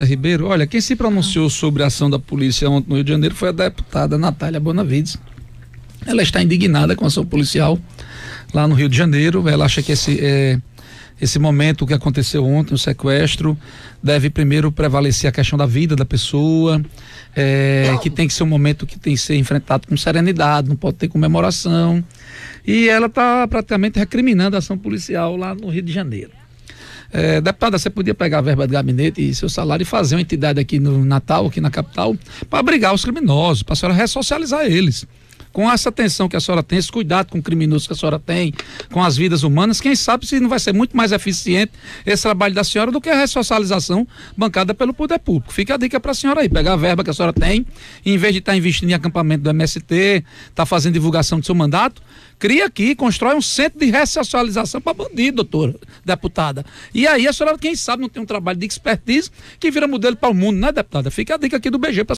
Ribeiro, olha, quem se pronunciou ah. sobre a ação da polícia ontem no Rio de Janeiro foi a deputada Natália Bonavides. Ela está indignada com a ação policial lá no Rio de Janeiro. Ela acha que esse, é, esse momento que aconteceu ontem, o sequestro, deve primeiro prevalecer a questão da vida da pessoa, é, que tem que ser um momento que tem que ser enfrentado com serenidade, não pode ter comemoração. E ela está praticamente recriminando a ação policial lá no Rio de Janeiro. É, deputada, você podia pegar a verba de gabinete e seu salário e fazer uma entidade aqui no Natal, aqui na capital, para abrigar os criminosos, para a senhora ressocializar eles com essa atenção que a senhora tem, esse cuidado com o criminoso que a senhora tem, com as vidas humanas, quem sabe se não vai ser muito mais eficiente esse trabalho da senhora do que a ressocialização bancada pelo poder público. Fica a dica para a senhora aí, pegar a verba que a senhora tem, e em vez de estar tá investindo em acampamento do MST, tá fazendo divulgação do seu mandato, cria aqui, constrói um centro de ressocialização para bandido, doutora, deputada. E aí a senhora, quem sabe, não tem um trabalho de expertise que vira modelo para o mundo, né, deputada? Fica a dica aqui do BG para